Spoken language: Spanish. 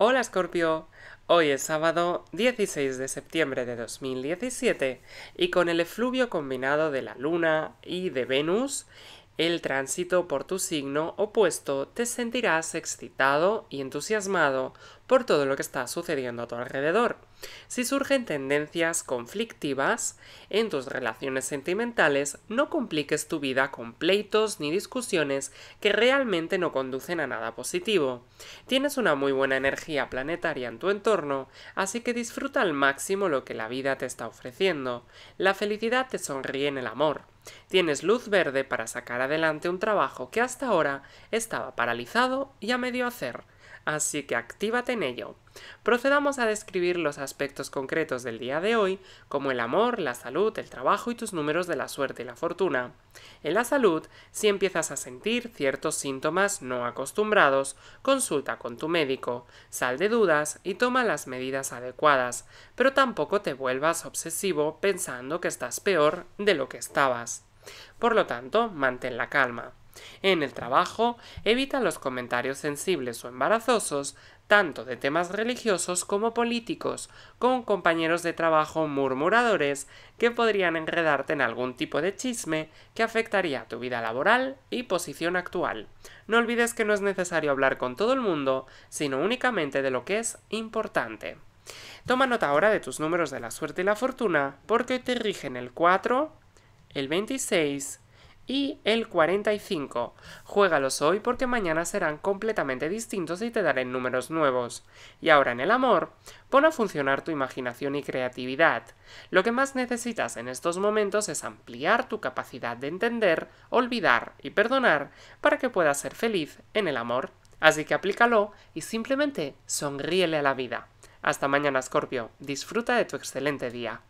Hola Scorpio, hoy es sábado 16 de septiembre de 2017 y con el efluvio combinado de la Luna y de Venus el tránsito por tu signo opuesto, te sentirás excitado y entusiasmado por todo lo que está sucediendo a tu alrededor. Si surgen tendencias conflictivas en tus relaciones sentimentales, no compliques tu vida con pleitos ni discusiones que realmente no conducen a nada positivo. Tienes una muy buena energía planetaria en tu entorno, así que disfruta al máximo lo que la vida te está ofreciendo. La felicidad te sonríe en el amor. Tienes luz verde para sacar adelante un trabajo que hasta ahora estaba paralizado y a medio hacer así que actívate en ello. Procedamos a describir los aspectos concretos del día de hoy, como el amor, la salud, el trabajo y tus números de la suerte y la fortuna. En la salud, si empiezas a sentir ciertos síntomas no acostumbrados, consulta con tu médico, sal de dudas y toma las medidas adecuadas, pero tampoco te vuelvas obsesivo pensando que estás peor de lo que estabas. Por lo tanto, mantén la calma. En el trabajo, evita los comentarios sensibles o embarazosos, tanto de temas religiosos como políticos, con compañeros de trabajo murmuradores que podrían enredarte en algún tipo de chisme que afectaría tu vida laboral y posición actual. No olvides que no es necesario hablar con todo el mundo, sino únicamente de lo que es importante. Toma nota ahora de tus números de la suerte y la fortuna, porque te rigen el 4, el 26 y el 45. Juégalos hoy porque mañana serán completamente distintos y te daré números nuevos. Y ahora en el amor, pon a funcionar tu imaginación y creatividad. Lo que más necesitas en estos momentos es ampliar tu capacidad de entender, olvidar y perdonar para que puedas ser feliz en el amor. Así que aplícalo y simplemente sonríele a la vida. Hasta mañana, Scorpio. Disfruta de tu excelente día.